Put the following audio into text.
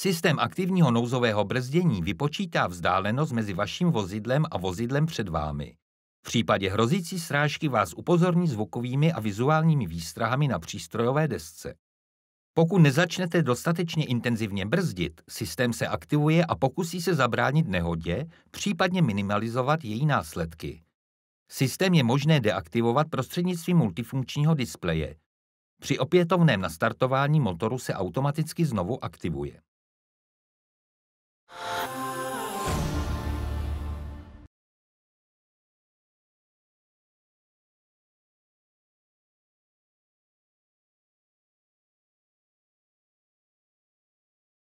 Systém aktivního nouzového brzdění vypočítá vzdálenost mezi vaším vozidlem a vozidlem před vámi. V případě hrozící srážky vás upozorní zvukovými a vizuálními výstrahami na přístrojové desce. Pokud nezačnete dostatečně intenzivně brzdit, systém se aktivuje a pokusí se zabránit nehodě, případně minimalizovat její následky. Systém je možné deaktivovat prostřednictvím multifunkčního displeje. Při opětovném nastartování motoru se automaticky znovu aktivuje.